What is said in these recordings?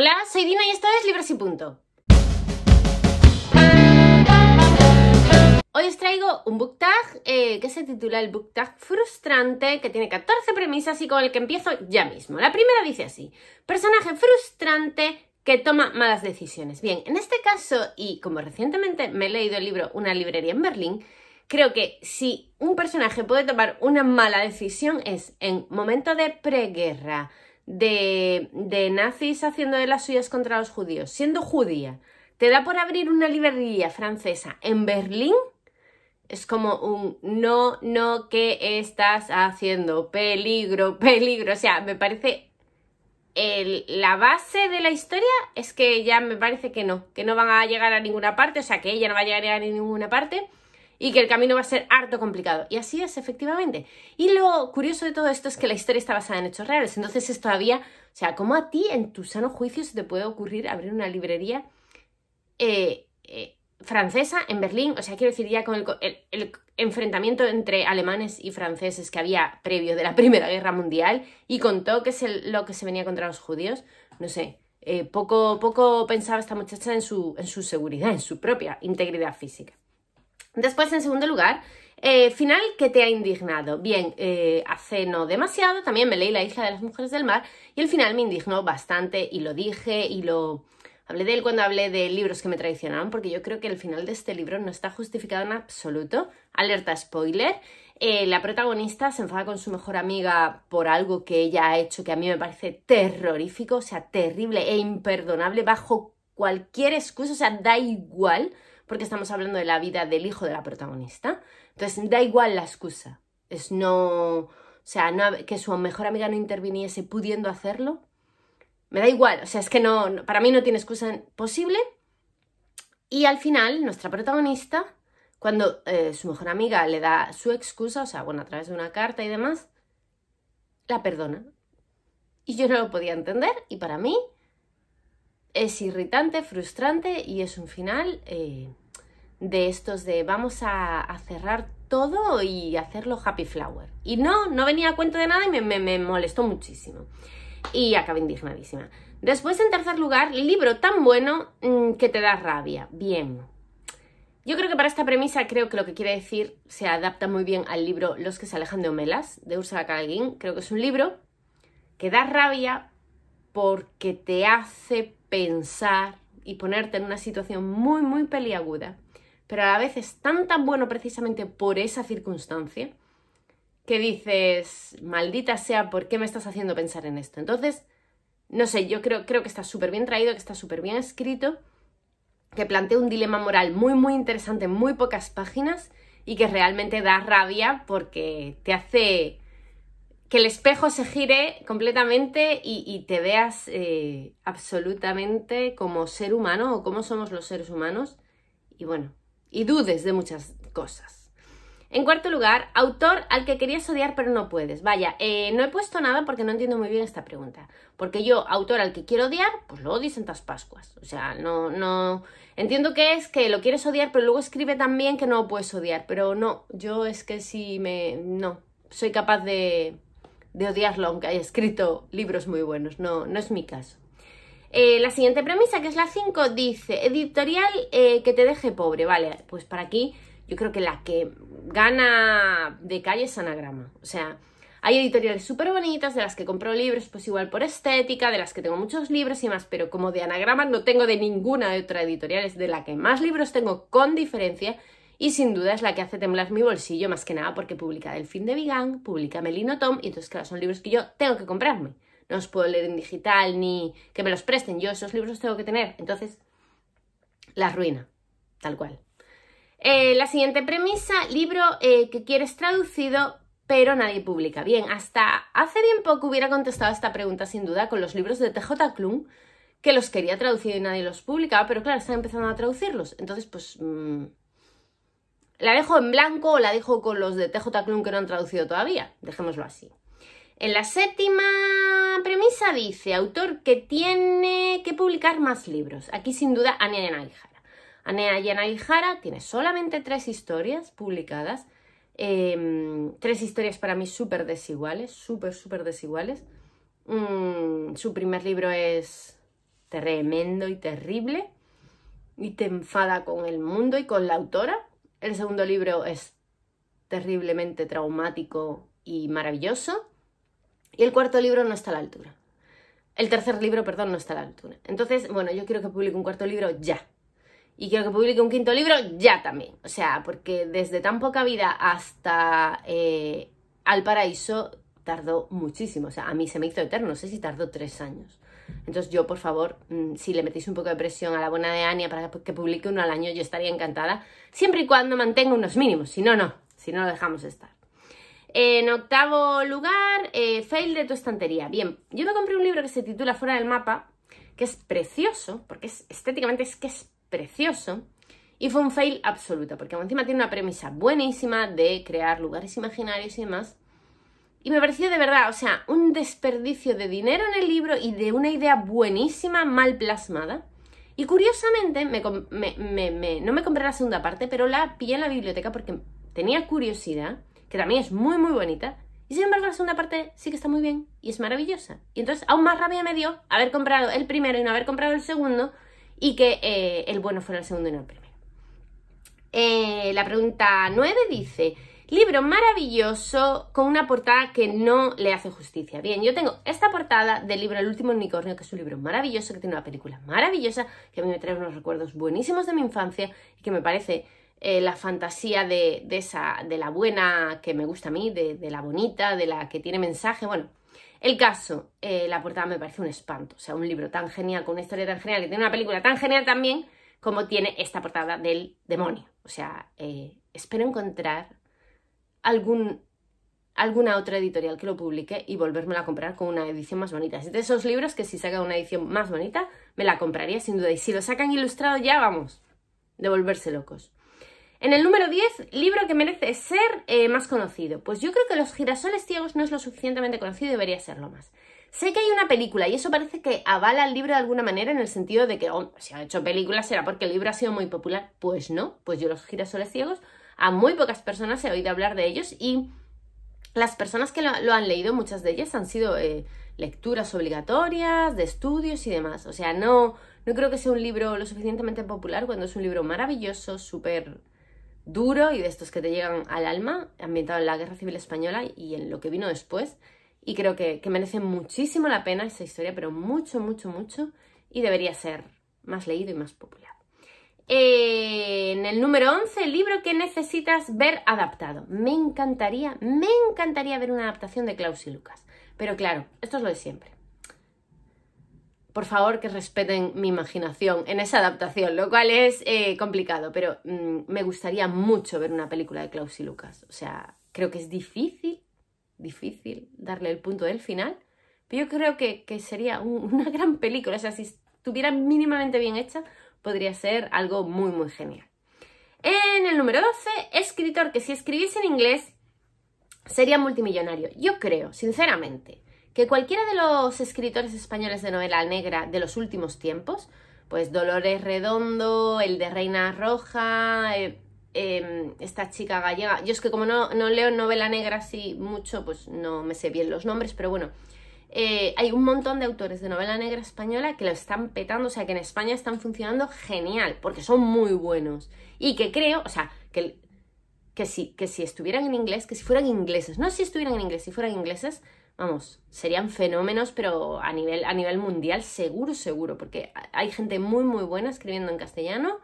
Hola, soy Dina y esto es Libros y Punto. Hoy os traigo un book tag eh, que se titula el book frustrante, que tiene 14 premisas y con el que empiezo ya mismo. La primera dice así, personaje frustrante que toma malas decisiones. Bien, en este caso, y como recientemente me he leído el libro Una librería en Berlín, creo que si un personaje puede tomar una mala decisión es en momento de preguerra, de, nazis haciendo de las suyas contra los judíos, siendo judía, te da por abrir una librería francesa en Berlín, es como un no, no, ¿qué estás haciendo? Peligro, peligro. O sea, me parece. El, la base de la historia es que ya me parece que no, que no van a llegar a ninguna parte, o sea, que ella no va a llegar a ninguna parte y que el camino va a ser harto complicado. Y así es, efectivamente. Y lo curioso de todo esto es que la historia está basada en hechos reales, entonces es todavía, o sea, ¿cómo a ti en tu sano juicio se te puede ocurrir abrir una librería eh, eh, francesa en Berlín? O sea, quiero decir, ya con el, enfrentamiento entre alemanes y franceses que había previo de la Primera Guerra Mundial y con todo que es lo que se venía contra los judíos, no sé, eh, poco, poco pensaba esta muchacha en su, en su seguridad, en su propia integridad física. Después, en segundo lugar, eh, final que te ha indignado. Bien, eh, hace no demasiado también me leí La hija de las mujeres del mar y el final me indignó bastante y lo dije y lo hablé de él cuando hablé de libros que me traicionaron porque yo creo que el final de este libro no está justificado en absoluto. Alerta spoiler. Eh, la protagonista se enfada con su mejor amiga por algo que ella ha hecho que a mí me parece terrorífico, o sea, terrible e imperdonable bajo cualquier excusa, o sea, da igual porque estamos hablando de la vida del hijo de la protagonista. Entonces, da igual la excusa. Es no. O sea, que su mejor amiga no interviniese pudiendo hacerlo. Me da igual. O sea, es que no, para mí no tiene excusa posible. Y al final, nuestra protagonista, cuando eh, su mejor amiga le da su excusa, o sea, bueno, a través de una carta y demás, la perdona. Y yo no lo podía entender y para mí es irritante, frustrante y es un final eh, de estos de vamos a, cerrar todo y hacerlo happy flower. Y no, no venía a cuento de nada y me, molestó muchísimo. Y acabé indignadísima. Después, en tercer lugar, libro tan bueno mm, que te da rabia. Bien. Yo creo que para esta premisa creo que lo que quiere decir se adapta muy bien al libro Los que se alejan de Homelas, de Ursula K. Creo que es un libro que da rabia porque te hace pensar y ponerte en una situación muy, muy peliaguda, pero a la vez es tan, tan bueno precisamente por esa circunstancia que dices, maldita sea, ¿por qué me estás haciendo pensar en esto? Entonces, no sé, yo creo, creo que está súper bien traído, que está súper bien escrito, que plantea un dilema moral muy, muy interesante en muy pocas páginas y que realmente da rabia porque te hace que el espejo se gire completamente y, te veas eh, absolutamente como ser humano o como somos los seres humanos y bueno, y dudes de muchas cosas. En cuarto lugar, autor al que querías odiar pero no puedes. Vaya, eh, no he puesto nada porque no entiendo muy bien esta pregunta. Porque yo, autor al que quiero odiar, pues lo odio en Santas Pascuas. O sea, no, no. Entiendo que es que lo quieres odiar, pero luego escribe también que no lo puedes odiar. Pero no, yo es que si me. No, soy capaz de de odiarlo aunque haya escrito libros muy buenos, no, no es mi caso. Eh, la siguiente premisa, que es la 5, dice editorial eh, que te deje pobre, vale, pues para aquí yo creo que la que gana de calle es anagrama, o sea... Hay editoriales súper bonitas, de las que compro libros, pues igual por estética, de las que tengo muchos libros y más, pero como de anagrama no tengo de ninguna otra editorial, es de la que más libros tengo con diferencia y sin duda es la que hace temblar mi bolsillo más que nada porque publica Delfín de Vigan, publica Melino Tom y entonces claro, son libros que yo tengo que comprarme. No los puedo leer en digital ni que me los presten, yo esos libros los tengo que tener. Entonces, la ruina, tal cual. Eh, la siguiente premisa, libro eh, que quieres traducido pero nadie publica. Bien, hasta hace bien poco hubiera contestado esta pregunta sin duda con los libros de TJ Klum, que los quería traducir y nadie los publicaba, pero claro, están empezando a traducirlos. Entonces, pues mm, la dejo en blanco o la dejo con los de TJ Clun que no han traducido todavía. Dejémoslo así. En la séptima premisa dice, autor que tiene que publicar más libros. Aquí sin duda Anea Yanagihara. Anea Yanagihara tiene solamente tres historias publicadas. Em, tres historias para mí súper desiguales, súper, súper desiguales. Mm, su primer libro es tremendo y terrible y te enfada con el mundo y con la autora. El segundo libro es terriblemente traumático y maravilloso. Y el cuarto libro no está a la altura. El tercer libro, perdón, no está a la altura. Entonces, bueno, yo quiero que publique un cuarto libro ya. Y quiero que publique un quinto libro ya también. O sea, porque desde tan poca vida hasta eh, Al Paraíso tardó muchísimo. O sea, a mí se me hizo eterno. No sé si tardó tres años. Entonces yo, por favor, mm, si le metéis un poco de presión a la buena de Ania para que publique uno al año, yo estaría encantada, siempre y cuando mantenga unos mínimos, si no, no, si no lo dejamos estar. En octavo lugar, eh, fail de tu estantería. Bien, yo me compré un libro que se titula Fuera del mapa, que es precioso, porque estéticamente es que es precioso, y fue un fail absoluto, porque encima tiene una premisa buenísima de crear lugares imaginarios y demás, y me pareció de verdad, o sea, un desperdicio de dinero en el libro y de una idea buenísima, mal plasmada. Y curiosamente, me, no me compré la segunda parte, pero la pillé en la biblioteca porque tenía curiosidad, que también es muy, muy bonita. Y sin embargo, la segunda parte sí que está muy bien y es maravillosa. Y entonces, aún más rabia me dio haber comprado el primero y no haber comprado el segundo y que eh, el bueno fuera el segundo y no el primero. Eh, la pregunta 9 dice, Libro maravilloso con una portada que no le hace justicia. Bien, yo tengo esta portada del libro El último unicornio, que es un libro maravilloso, que tiene una película maravillosa, que a mí me trae unos recuerdos buenísimos de mi infancia y que me parece eh, la fantasía de, esa, de la buena que me gusta a mí, de, la bonita, de la que tiene mensaje. Bueno, el caso, eh, la portada me parece un espanto. O sea, un libro tan genial, con una historia tan genial, que tiene una película tan genial también, como tiene esta portada del demonio. O sea, eh, espero encontrar algún, alguna otra editorial que lo publique y volvérmela a comprar con una edición más bonita. Es de esos libros que si saca una edición más bonita, me la compraría sin duda. Y si lo sacan ilustrado ya, vamos, de volverse locos. En el número 10, libro que merece ser eh, más conocido. Pues yo creo que Los girasoles ciegos no es lo suficientemente conocido y debería serlo más. Sé que hay una película y eso parece que avala el libro de alguna manera en el sentido de que oh, si ha hecho película será porque el libro ha sido muy popular. Pues no, pues yo Los girasoles ciegos a muy pocas personas he oído hablar de ellos y las personas que lo, han leído, muchas de ellas han sido eh, lecturas obligatorias, de estudios y demás. O sea, no, no creo que sea un libro lo suficientemente popular cuando es un libro maravilloso, súper duro y de estos que te llegan al alma, ambientado en la Guerra Civil Española y en lo que vino después. Y creo que, que merece muchísimo la pena esa historia, pero mucho, mucho, mucho, y debería ser más leído y más popular en el número 11, el libro que necesitas ver adaptado. Me encantaría, me encantaría ver una adaptación de Klaus y Lucas. Pero claro, esto es lo de siempre. Por favor, que respeten mi imaginación en esa adaptación, lo cual es eh, complicado, pero mm, me gustaría mucho ver una película de Klaus y Lucas. O sea, creo que es difícil, difícil darle el punto del final, pero yo creo que, sería una gran película. O sea, si estuviera mínimamente bien hecha, podría ser algo muy, muy genial. En el número 12, escritor que si escribiese en inglés sería multimillonario. Yo creo, sinceramente, que cualquiera de los escritores españoles de novela negra de los últimos tiempos, pues Dolores Redondo, el de Reina Roja, eh, em, esta chica gallega, yo es que como no, no leo novela negra así mucho, pues no me sé bien los nombres, pero bueno, eh, hay un montón de autores de novela negra española que lo están petando, o sea, que en España están funcionando genial, porque son muy buenos. Y que creo, o sea, que, que, si, estuvieran en inglés, que si fueran ingleses, no si estuvieran en inglés, si fueran ingleses, vamos, serían fenómenos, pero a nivel, a nivel mundial, seguro, seguro, porque hay gente muy, muy buena escribiendo en castellano.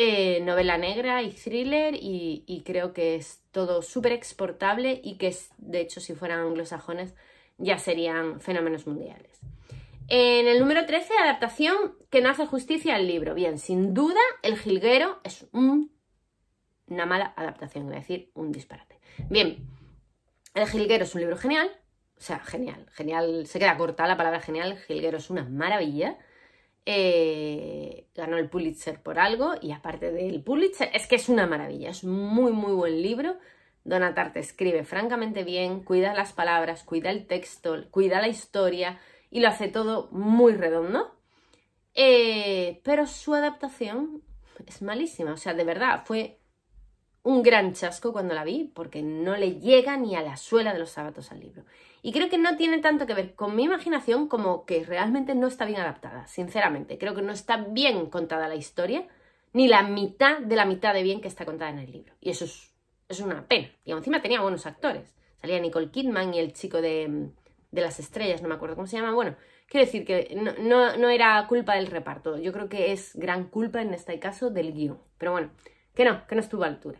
Eh, novela negra y thriller y, y creo que es todo súper exportable y que es, de hecho si fueran anglosajones ya serían fenómenos mundiales. En el número 13, adaptación que no hace justicia al libro. Bien, sin duda, El jilguero es una mala adaptación, es decir un disparate. Bien, El Gilguero es un libro genial, o sea, genial, genial, se queda corta la palabra genial, el jilguero es una maravilla. Eh, ganó el Pulitzer por algo y aparte del Pulitzer, es que es una maravilla, es muy, muy buen libro. Donatarte escribe francamente bien, cuida las palabras, cuida el texto, cuida la historia y lo hace todo muy redondo. Eh, pero su adaptación es malísima. O sea, de verdad, fue un gran chasco cuando la vi porque no le llega ni a la suela de los sábados al libro. Y creo que no tiene tanto que ver con mi imaginación como que realmente no está bien adaptada, sinceramente. Creo que no está bien contada la historia, ni la mitad de la mitad de bien que está contada en el libro. Y eso es es una pena. Y encima tenía buenos actores. Salía Nicole Kidman y el chico mm, de, las estrellas, no me acuerdo cómo se llama. Bueno, quiero decir que no, era culpa del reparto. Yo creo que es gran culpa en este caso del guión. Pero bueno, que no, que no estuvo a altura.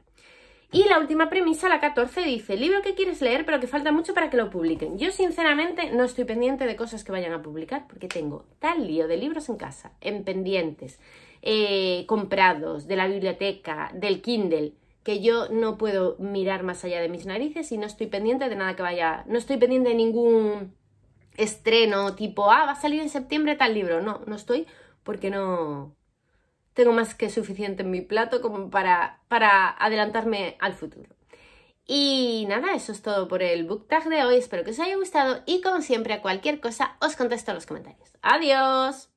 Y la última premisa, la 14, dice, libro que quieres leer pero que falta mucho para que lo publiquen. Yo sinceramente no estoy pendiente de cosas que vayan a publicar porque tengo tal lío de libros en casa, en pendientes, eh, comprados, de la biblioteca, del Kindle que yo no puedo mirar más allá de mis narices y no estoy pendiente de nada que vaya, no estoy pendiente de ningún estreno tipo, ah, va a salir en septiembre tal libro. No, no estoy porque no tengo más que suficiente en mi plato como para, para adelantarme al futuro. Y nada, eso es todo por el book tag de hoy. Espero que os haya gustado y como siempre a cualquier cosa os contesto en los comentarios. Adiós.